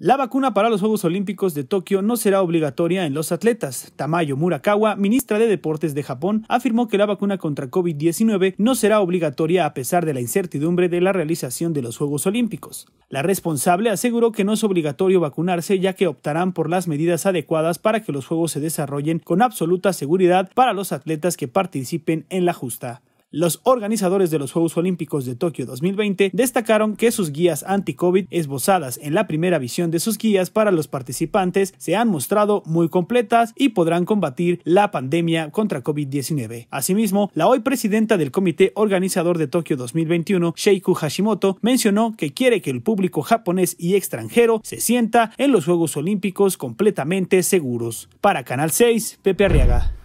La vacuna para los Juegos Olímpicos de Tokio no será obligatoria en los atletas. Tamayo Murakawa, ministra de Deportes de Japón, afirmó que la vacuna contra COVID-19 no será obligatoria a pesar de la incertidumbre de la realización de los Juegos Olímpicos. La responsable aseguró que no es obligatorio vacunarse ya que optarán por las medidas adecuadas para que los Juegos se desarrollen con absoluta seguridad para los atletas que participen en la justa. Los organizadores de los Juegos Olímpicos de Tokio 2020 destacaron que sus guías anti-COVID esbozadas en la primera visión de sus guías para los participantes se han mostrado muy completas y podrán combatir la pandemia contra COVID-19. Asimismo, la hoy presidenta del comité organizador de Tokio 2021, Sheiku Hashimoto, mencionó que quiere que el público japonés y extranjero se sienta en los Juegos Olímpicos completamente seguros. Para Canal 6, Pepe Arriaga.